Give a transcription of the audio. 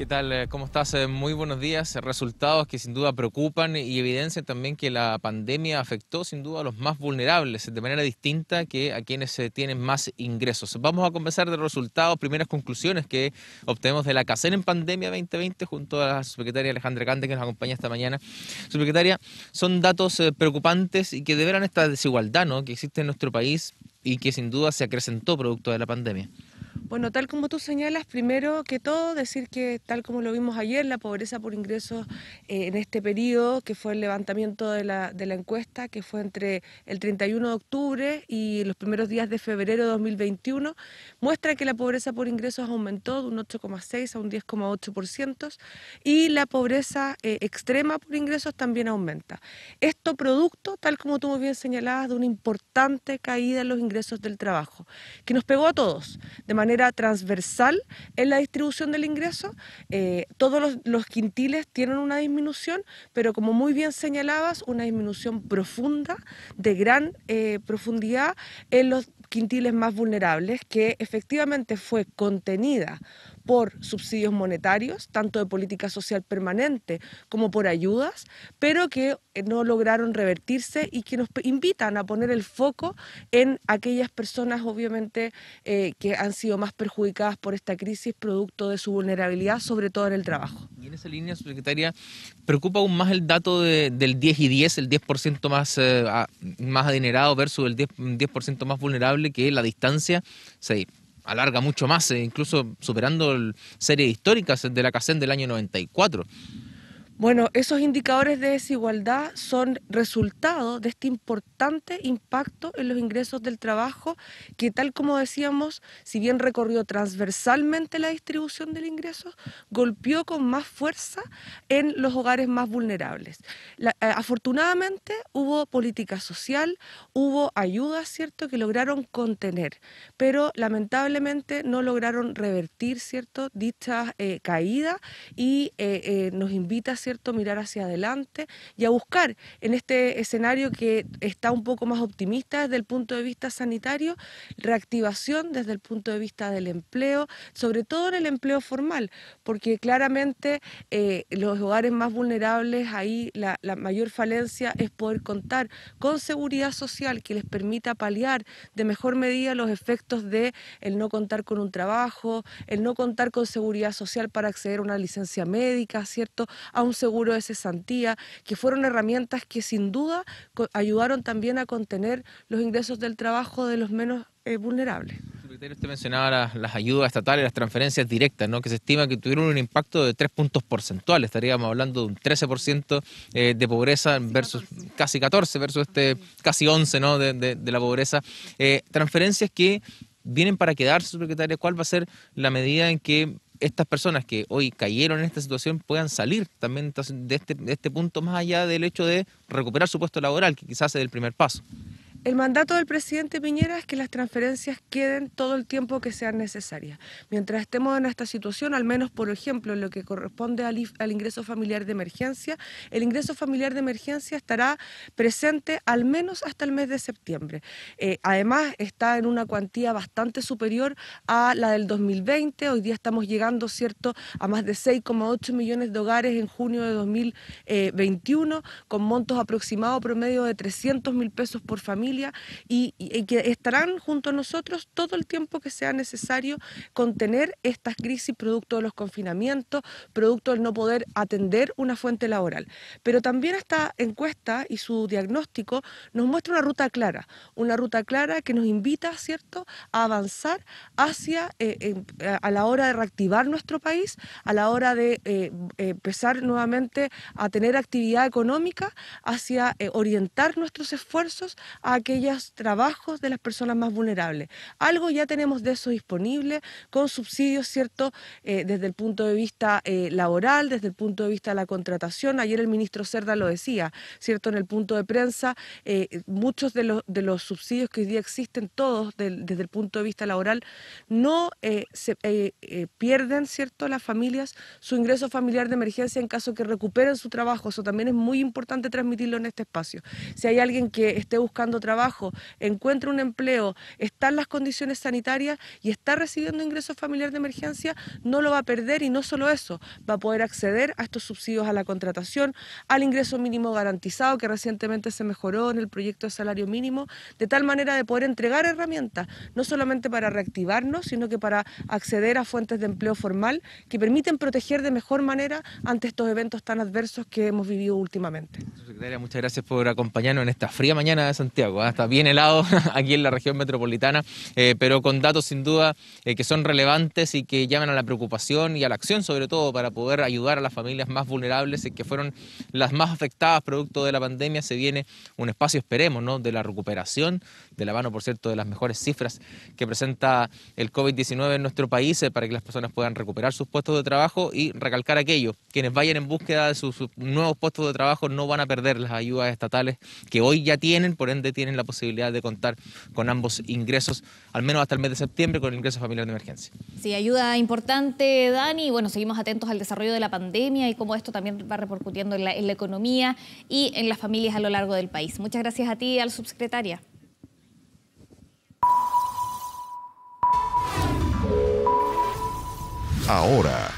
¿Qué tal? Eh, ¿Cómo estás? Eh, muy buenos días. Resultados que sin duda preocupan y evidencian también que la pandemia afectó sin duda a los más vulnerables de manera distinta que a quienes eh, tienen más ingresos. Vamos a conversar de los resultados, primeras conclusiones que obtenemos de la CACEN en pandemia 2020 junto a la subsecretaria Alejandra Cante que nos acompaña esta mañana. Subsecretaria, son datos preocupantes y que deberán esta desigualdad que existe en nuestro país y que sin duda se acrecentó producto de la pandemia. Bueno, tal como tú señalas, primero que todo decir que tal como lo vimos ayer, la pobreza por ingresos eh, en este periodo, que fue el levantamiento de la, encuesta, que fue entre el 31 de octubre y los primeros días de febrero de 2021, muestra que la pobreza por ingresos aumentó de un 8,6 a un 10,8% y la pobreza eh, extrema por ingresos también aumenta. Esto producto, tal como tú muy bien señalabas, de una importante caída en los ingresos del trabajo, que nos pegó a todos de manera transversal en la distribución del ingreso. Eh, todos los, quintiles tienen una disminución, pero como muy bien señalabas, una disminución profunda, de gran eh, profundidad en los quintiles más vulnerables, que efectivamente fue contenida por subsidios monetarios, tanto de política social permanente como por ayudas, pero que eh, no lograron revertirse y que nos invitan a poner el foco en aquellas personas, obviamente, eh, que han sido más perjudicadas por esta crisis producto de su vulnerabilidad, sobre todo en el trabajo. Y en esa línea, su secretaria, preocupa aún más el dato del 10 y 10, el 10% más, eh, más adinerado versus el 10%, más vulnerable, que es la distancia se alarga mucho más, eh, incluso superando series históricas de la casen del año 94. Bueno, esos indicadores de desigualdad son resultado de este importante impacto en los ingresos del trabajo que, tal como decíamos, si bien recorrió transversalmente la distribución del ingreso, golpeó con más fuerza en los hogares más vulnerables. Eh, afortunadamente hubo política social, hubo ayudas, ¿cierto?, que lograron contener, pero lamentablemente no lograron revertir, ¿cierto?, dicha eh, caída y eh, nos invita, a Mirar hacia adelante y a buscar en este escenario que está un poco más optimista desde el punto de vista sanitario, reactivación desde el punto de vista del empleo, sobre todo en el empleo formal, porque claramente eh, los hogares más vulnerables, ahí la, mayor falencia es poder contar con seguridad social que les permita paliar de mejor medida los efectos de el no contar con un trabajo, el no contar con seguridad social para acceder a una licencia médica, ¿cierto? A seguro de cesantía, que fueron herramientas que sin duda ayudaron también a contener los ingresos del trabajo de los menos eh, vulnerables. usted mencionaba las, ayudas estatales, las transferencias directas, ¿no? que se estima que tuvieron un impacto de tres puntos porcentuales, estaríamos hablando de un 13% eh, de pobreza versus casi 14 versus este casi 11 ¿no? de, la pobreza. Eh, transferencias que vienen para quedarse, secretaria, ¿cuál va a ser la medida en que estas personas que hoy cayeron en esta situación puedan salir también de este, este punto más allá del hecho de recuperar su puesto laboral, que quizás es el primer paso. El mandato del presidente Piñera es que las transferencias queden todo el tiempo que sean necesarias. Mientras estemos en esta situación, al menos por ejemplo en lo que corresponde al, al, ingreso familiar de emergencia, el ingreso familiar de emergencia estará presente al menos hasta el mes de septiembre. Eh, además, está en una cuantía bastante superior a la del 2020. Hoy día estamos llegando, ¿cierto?, a más de 6,8 millones de hogares en junio de 2021, eh, con montos aproximados promedio de 300 mil pesos por familia y, que estarán junto a nosotros todo el tiempo que sea necesario contener estas crisis producto de los confinamientos, producto del no poder atender una fuente laboral. Pero también esta encuesta y su diagnóstico nos muestra una ruta clara, una ruta clara que nos invita, ¿cierto?, a avanzar hacia, eh, a la hora de reactivar nuestro país, a la hora de eh, eh, empezar nuevamente a tener actividad económica, hacia orientar nuestros esfuerzos a aquellos trabajos de las personas más vulnerables. Algo ya tenemos de eso disponible con subsidios, ¿cierto? Eh, desde el punto de vista eh, laboral, desde el punto de vista de la contratación. Ayer el ministro Cerda lo decía, ¿cierto? En el punto de prensa, eh, muchos de los, subsidios que hoy día existen, todos desde el punto de vista laboral, no se pierden, ¿cierto? Las familias su ingreso familiar de emergencia en caso que recuperen su trabajo. Eso también es muy importante transmitirlo en este espacio. Si hay alguien que esté buscando trabajo, trabajo, encuentra un empleo, está en las condiciones sanitarias y está recibiendo ingresos familiares de emergencia, no lo va a perder y no solo eso, va a poder acceder a estos subsidios a la contratación, al ingreso mínimo garantizado que recientemente se mejoró en el proyecto de salario mínimo, de tal manera de poder entregar herramientas, no solamente para reactivarnos, sino que para acceder a fuentes de empleo formal que permiten proteger de mejor manera ante estos eventos tan adversos que hemos vivido últimamente. muchas gracias por acompañarnos en esta fría mañana de Santiago. ¿eh? ¿ah? está bien helado aquí en la región metropolitana, eh, pero con datos sin duda eh, que son relevantes y que llaman a la preocupación y a la acción sobre todo para poder ayudar a las familias más vulnerables y que fueron las más afectadas producto de la pandemia. Se viene un espacio, esperemos, ¿no? de la recuperación, de la mano, por cierto, de las mejores cifras que presenta el COVID-19 en nuestro país eh, para que las personas puedan recuperar sus puestos de trabajo y recalcar aquello. Quienes vayan en búsqueda de sus nuevos puestos de trabajo no van a perder las ayudas estatales que hoy ya tienen, por ende tienen la posibilidad de contar con ambos ingresos, al menos hasta el mes de septiembre, con el ingreso familiar de emergencia. Sí, ayuda importante, Dani. Bueno, seguimos atentos al desarrollo de la pandemia y cómo esto también va repercutiendo en la, economía y en las familias a lo largo del país. Muchas gracias a ti y a subsecretaria. Ahora.